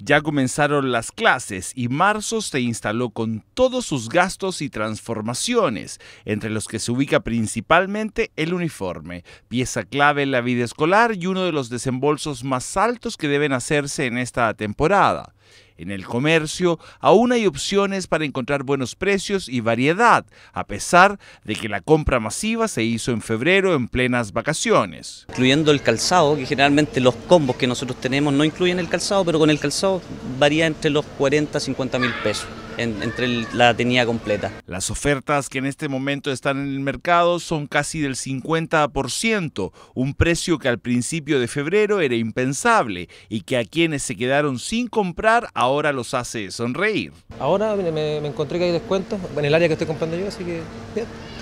Ya comenzaron las clases y marzo se instaló con todos sus gastos y transformaciones, entre los que se ubica principalmente el uniforme, pieza clave en la vida escolar y uno de los desembolsos más altos que deben hacerse en esta temporada. En el comercio aún hay opciones para encontrar buenos precios y variedad, a pesar de que la compra masiva se hizo en febrero en plenas vacaciones. Incluyendo el calzado, que generalmente los combos que nosotros tenemos no incluyen el calzado, pero con el calzado varía entre los 40 y 50 mil pesos entre la tenía completa. Las ofertas que en este momento están en el mercado son casi del 50%, un precio que al principio de febrero era impensable y que a quienes se quedaron sin comprar ahora los hace sonreír. Ahora me, encontré que hay descuentos en el área que estoy comprando yo, así que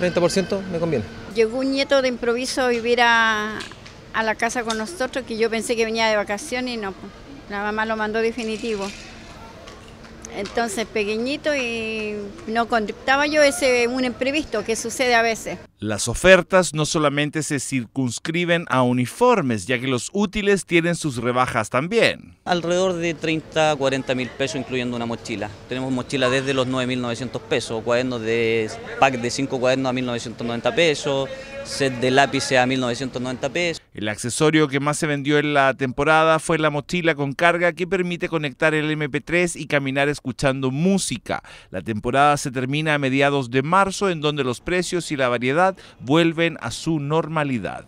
30% me conviene. Llegó un nieto de improviso a vivir a, a la casa con nosotros que yo pensé que venía de vacaciones y no, la mamá lo mandó definitivo. Entonces, pequeñito y no contaba yo ese un imprevisto que sucede a veces. Las ofertas no solamente se circunscriben a uniformes, ya que los útiles tienen sus rebajas también. Alrededor de 30 a 40 mil pesos, incluyendo una mochila. Tenemos mochila desde los 9.900 pesos, cuadernos de pack de 5 cuadernos a 1.990 pesos, set de lápices a 1.990 pesos. El accesorio que más se vendió en la temporada fue la mochila con carga que permite conectar el MP3 y caminar escuchando música. La temporada se termina a mediados de marzo, en donde los precios y la variedad vuelven a su normalidad.